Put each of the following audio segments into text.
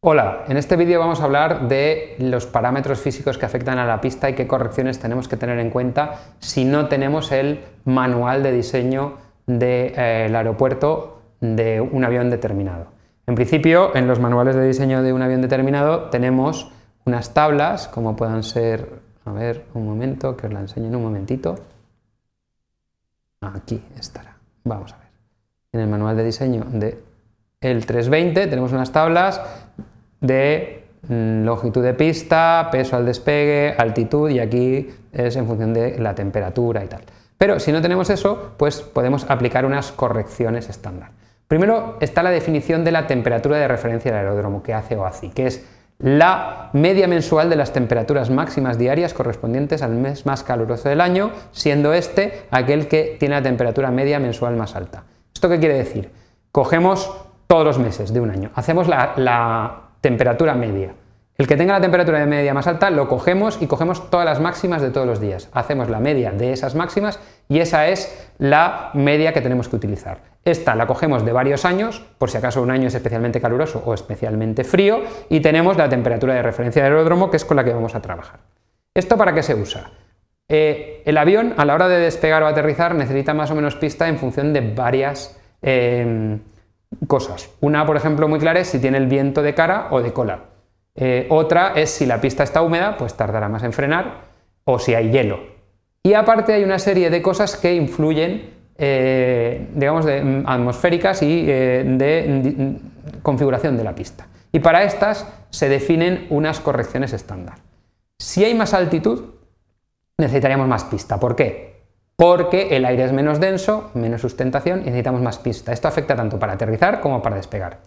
Hola, en este vídeo vamos a hablar de los parámetros físicos que afectan a la pista y qué correcciones tenemos que tener en cuenta si no tenemos el manual de diseño del eh, aeropuerto de un avión determinado. En principio, en los manuales de diseño de un avión determinado tenemos unas tablas, como puedan ser, a ver, un momento, que os la enseño en un momentito. Aquí estará. Vamos a ver. En el manual de diseño de el 320 tenemos unas tablas de mm, longitud de pista, peso al despegue, altitud y aquí es en función de la temperatura y tal. Pero si no tenemos eso, pues podemos aplicar unas correcciones estándar. Primero está la definición de la temperatura de referencia del aeródromo que hace OACI, que es la media mensual de las temperaturas máximas diarias correspondientes al mes más caluroso del año, siendo este aquel que tiene la temperatura media mensual más alta. ¿Esto qué quiere decir? Cogemos todos los meses de un año. Hacemos la, temperatura media. El que tenga la temperatura de media más alta lo cogemos y cogemos todas las máximas de todos los días. Hacemos la media de esas máximas y esa es la media que tenemos que utilizar. Esta la cogemos de varios años, por si acaso un año es especialmente caluroso o especialmente frío, y tenemos la temperatura de referencia del aeródromo que es con la que vamos a trabajar. ¿Esto para qué se usa? Eh, el avión a la hora de despegar o aterrizar necesita más o menos pista en función de varias... Eh, cosas. Una, por ejemplo, muy clara es si tiene el viento de cara o de cola. Eh, otra es si la pista está húmeda, pues tardará más en frenar, o si hay hielo. Y aparte hay una serie de cosas que influyen, eh, digamos, de, mm, atmosféricas y eh, de mm, configuración de la pista. Y para estas se definen unas correcciones estándar. Si hay más altitud, necesitaríamos más pista. ¿Por qué? porque el aire es menos denso, menos sustentación y necesitamos más pista. Esto afecta tanto para aterrizar como para despegar.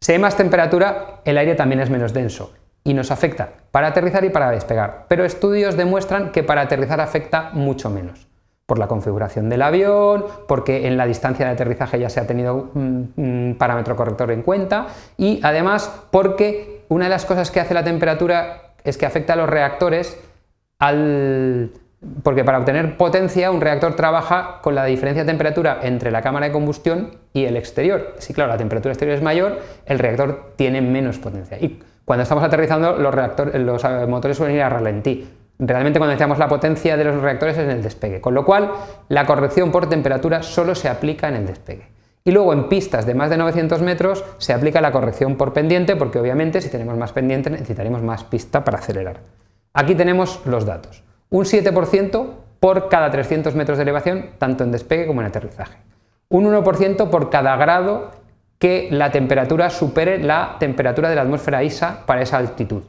Si hay más temperatura, el aire también es menos denso y nos afecta para aterrizar y para despegar, pero estudios demuestran que para aterrizar afecta mucho menos por la configuración del avión, porque en la distancia de aterrizaje ya se ha tenido un, mm, mm, parámetro corrector en cuenta y además porque una de las cosas que hace la temperatura es que afecta a los reactores al porque para obtener potencia un reactor trabaja con la diferencia de temperatura entre la cámara de combustión y el exterior. Si claro, la temperatura exterior es mayor, el reactor tiene menos potencia. Y cuando estamos aterrizando, los, eh, motores suelen ir a ralentí. Realmente cuando necesitamos la potencia de los reactores es en el despegue, con lo cual la corrección por temperatura solo se aplica en el despegue. Y luego en pistas de más de 900 metros se aplica la corrección por pendiente, porque obviamente si tenemos más pendiente necesitaremos más pista para acelerar. Aquí tenemos los datos. Un 7% por cada 300 metros de elevación, tanto en despegue como en aterrizaje. Un 1% por cada grado que la temperatura supere la temperatura de la atmósfera ISA para esa altitud.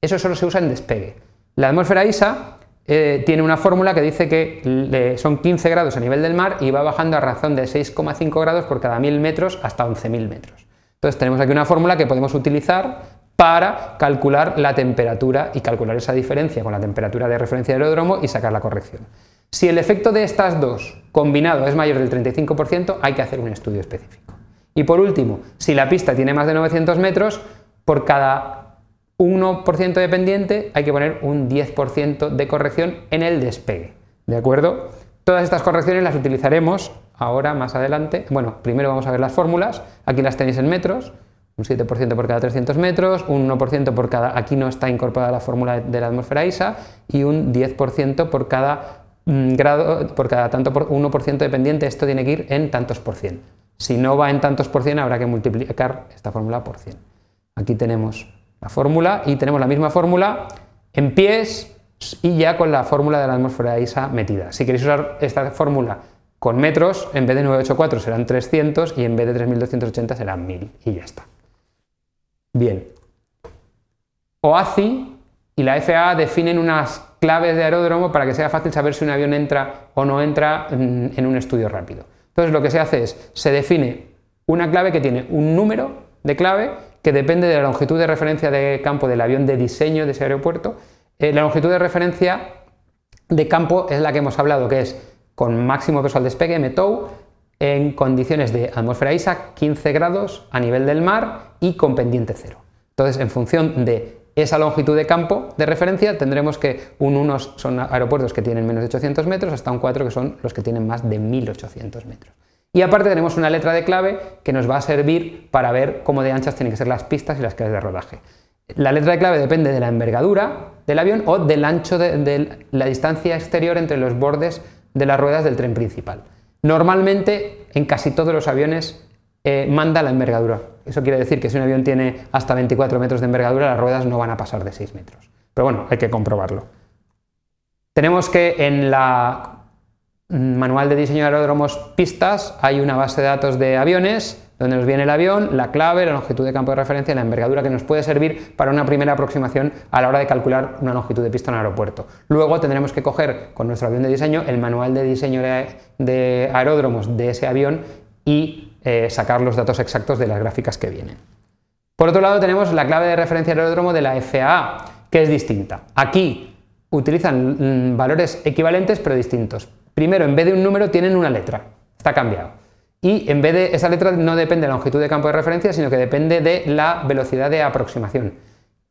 Eso solo se usa en despegue. La atmósfera ISA eh, tiene una fórmula que dice que son 15 grados a nivel del mar y va bajando a razón de 6,5 grados por cada 1000 metros hasta 11.000 metros. Entonces tenemos aquí una fórmula que podemos utilizar para calcular la temperatura y calcular esa diferencia con la temperatura de referencia del aeródromo y sacar la corrección. Si el efecto de estas dos combinado es mayor del 35%, hay que hacer un estudio específico. Y por último, si la pista tiene más de 900 metros, por cada 1% de pendiente hay que poner un 10% de corrección en el despegue. ¿De acuerdo? Todas estas correcciones las utilizaremos ahora más adelante. Bueno, primero vamos a ver las fórmulas. Aquí las tenéis en metros un 7% por cada 300 metros, un 1% por cada, aquí no está incorporada la fórmula de la atmósfera ISA, y un 10% por cada mm, grado, por cada tanto por 1% dependiente, esto tiene que ir en tantos por cien. Si no va en tantos por cien, habrá que multiplicar esta fórmula por 100. Aquí tenemos la fórmula y tenemos la misma fórmula en pies y ya con la fórmula de la atmósfera ISA metida. Si queréis usar esta fórmula con metros, en vez de 984 serán 300 y en vez de 3280 serán 1000 y ya está. Bien. OACI y la FAA definen unas claves de aeródromo para que sea fácil saber si un avión entra o no entra en un estudio rápido. Entonces lo que se hace es, se define una clave que tiene un número de clave que depende de la longitud de referencia de campo del avión de diseño de ese aeropuerto. Eh, la longitud de referencia de campo es la que hemos hablado, que es con máximo peso al despegue, MTOW, en condiciones de atmósfera ISA 15 grados a nivel del mar y con pendiente cero. Entonces, en función de esa longitud de campo de referencia, tendremos que un unos son aeropuertos que tienen menos de 800 metros, hasta un 4 que son los que tienen más de 1800 metros. Y aparte tenemos una letra de clave que nos va a servir para ver cómo de anchas tienen que ser las pistas y las calles de rodaje. La letra de clave depende de la envergadura del avión o del ancho de la distancia exterior entre los bordes de las ruedas del tren principal. Normalmente, en casi todos los aviones, eh, manda la envergadura. Eso quiere decir que si un avión tiene hasta 24 metros de envergadura, las ruedas no van a pasar de 6 metros. Pero bueno, hay que comprobarlo. Tenemos que en la manual de diseño de aeródromos pistas hay una base de datos de aviones donde nos viene el avión, la clave, la longitud de campo de referencia y la envergadura que nos puede servir para una primera aproximación a la hora de calcular una longitud de pista en el aeropuerto. Luego tendremos que coger con nuestro avión de diseño el manual de diseño de aeródromos de ese avión y eh, sacar los datos exactos de las gráficas que vienen. Por otro lado tenemos la clave de referencia del aeródromo de la FAA, que es distinta. Aquí utilizan mm, valores equivalentes pero distintos. Primero, en vez de un número tienen una letra, está cambiado y en vez de esa letra no depende de la longitud de campo de referencia, sino que depende de la velocidad de aproximación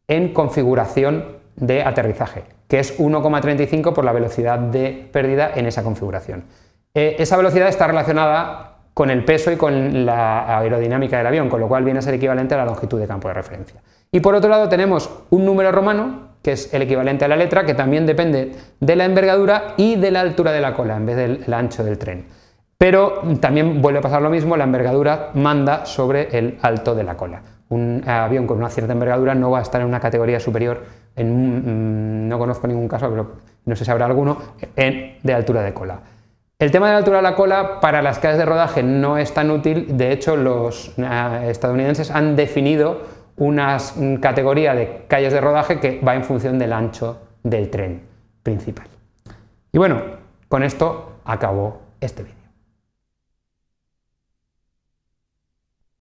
en configuración de aterrizaje, que es 1,35 por la velocidad de pérdida en esa configuración. Eh, esa velocidad está relacionada con el peso y con la aerodinámica del avión, con lo cual viene a ser equivalente a la longitud de campo de referencia. Y por otro lado tenemos un número romano, que es el equivalente a la letra, que también depende de la envergadura y de la altura de la cola, en vez del ancho del tren. Pero también vuelve a pasar lo mismo, la envergadura manda sobre el alto de la cola. Un eh, avión con una cierta envergadura no va a estar en una categoría superior, mm, no conozco ningún caso, pero no sé si habrá alguno, de altura de cola. El tema de la altura de la cola para las calles de rodaje no es tan útil, de hecho los eh, estadounidenses han definido una categoría de calles de rodaje que va en función del ancho del tren principal. Y bueno, con esto acabó este vídeo.